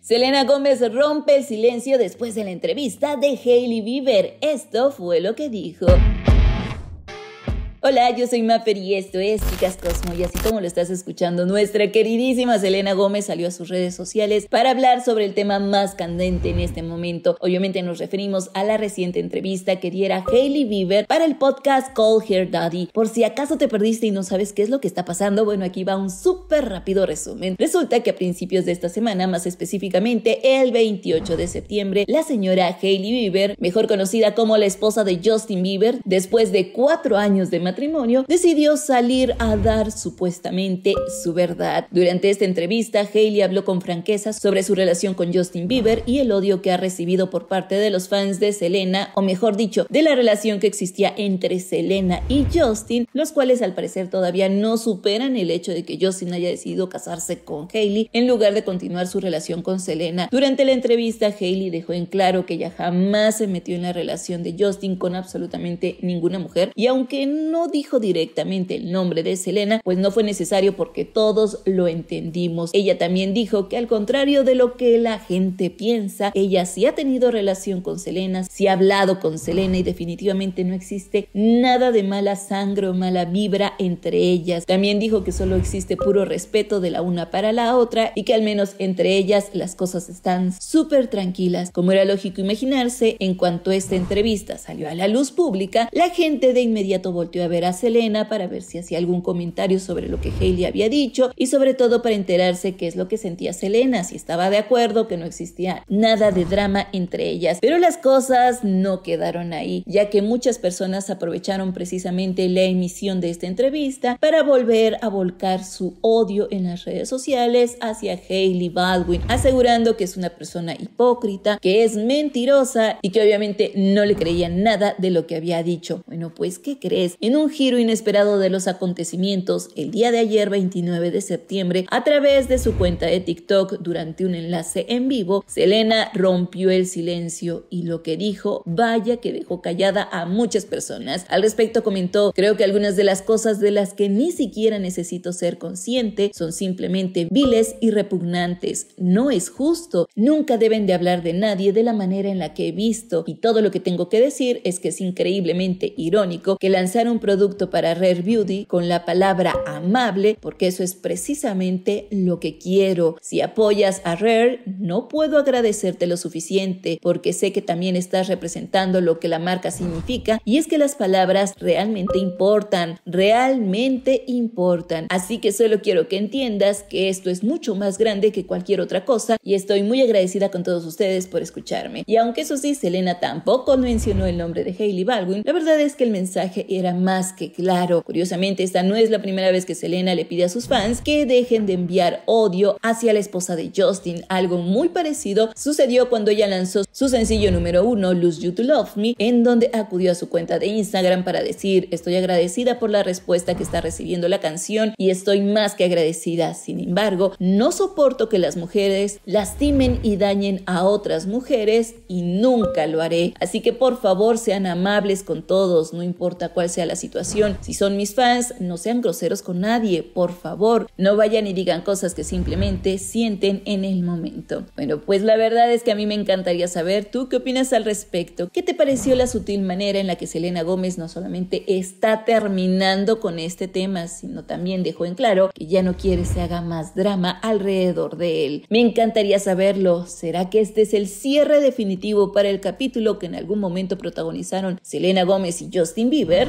Selena Gómez rompe el silencio después de la entrevista de Hailey Bieber. Esto fue lo que dijo. Hola, yo soy Maffer y esto es Chicas Cosmo y así como lo estás escuchando, nuestra queridísima Selena Gómez salió a sus redes sociales para hablar sobre el tema más candente en este momento. Obviamente nos referimos a la reciente entrevista que diera Hailey Bieber para el podcast Call Her Daddy. Por si acaso te perdiste y no sabes qué es lo que está pasando, bueno, aquí va un súper rápido resumen. Resulta que a principios de esta semana, más específicamente el 28 de septiembre, la señora Hailey Bieber, mejor conocida como la esposa de Justin Bieber, después de cuatro años de matrimonio, decidió salir a dar supuestamente su verdad. Durante esta entrevista, Hailey habló con franqueza sobre su relación con Justin Bieber y el odio que ha recibido por parte de los fans de Selena, o mejor dicho, de la relación que existía entre Selena y Justin, los cuales al parecer todavía no superan el hecho de que Justin haya decidido casarse con Hailey en lugar de continuar su relación con Selena. Durante la entrevista, Hailey dejó en claro que ella jamás se metió en la relación de Justin con absolutamente ninguna mujer y aunque no dijo directamente el nombre de Selena, pues no fue necesario porque todos lo entendimos. Ella también dijo que al contrario de lo que la gente piensa, ella sí ha tenido relación con Selena, sí ha hablado con Selena y definitivamente no existe nada de mala sangre o mala vibra entre ellas. También dijo que solo existe puro respeto de la una para la otra y que al menos entre ellas las cosas están súper tranquilas. Como era lógico imaginarse, en cuanto esta entrevista salió a la luz pública, la gente de inmediato volteó a ver a Selena para ver si hacía algún comentario sobre lo que Hailey había dicho y sobre todo para enterarse qué es lo que sentía Selena, si estaba de acuerdo que no existía nada de drama entre ellas. Pero las cosas no quedaron ahí, ya que muchas personas aprovecharon precisamente la emisión de esta entrevista para volver a volcar su odio en las redes sociales hacia Hailey Baldwin, asegurando que es una persona hipócrita, que es mentirosa y que obviamente no le creía nada de lo que había dicho. Bueno, pues, ¿qué crees? En un giro inesperado de los acontecimientos, el día de ayer 29 de septiembre, a través de su cuenta de TikTok durante un enlace en vivo, Selena rompió el silencio y lo que dijo, vaya que dejó callada a muchas personas. Al respecto comentó, creo que algunas de las cosas de las que ni siquiera necesito ser consciente son simplemente viles y repugnantes. No es justo, nunca deben de hablar de nadie de la manera en la que he visto y todo lo que tengo que decir es que es increíblemente irónico que lanzar un producto para Rare Beauty con la palabra amable, porque eso es precisamente lo que quiero. Si apoyas a Rare, no puedo agradecerte lo suficiente, porque sé que también estás representando lo que la marca significa, y es que las palabras realmente importan, realmente importan. Así que solo quiero que entiendas que esto es mucho más grande que cualquier otra cosa, y estoy muy agradecida con todos ustedes por escucharme. Y aunque eso sí, Selena tampoco mencionó el nombre de Hailey Baldwin, la verdad es que el mensaje era más que claro. Curiosamente, esta no es la primera vez que Selena le pide a sus fans que dejen de enviar odio hacia la esposa de Justin. Algo muy parecido sucedió cuando ella lanzó su sencillo número uno, Lose You to Love Me, en donde acudió a su cuenta de Instagram para decir, estoy agradecida por la respuesta que está recibiendo la canción y estoy más que agradecida. Sin embargo, no soporto que las mujeres lastimen y dañen a otras mujeres y nunca lo haré. Así que por favor sean amables con todos, no importa cuál sea la situación si son mis fans, no sean groseros con nadie, por favor. No vayan y digan cosas que simplemente sienten en el momento. Bueno, pues la verdad es que a mí me encantaría saber tú qué opinas al respecto. ¿Qué te pareció la sutil manera en la que Selena Gómez no solamente está terminando con este tema, sino también dejó en claro que ya no quiere se haga más drama alrededor de él? Me encantaría saberlo. ¿Será que este es el cierre definitivo para el capítulo que en algún momento protagonizaron Selena Gómez y Justin Bieber?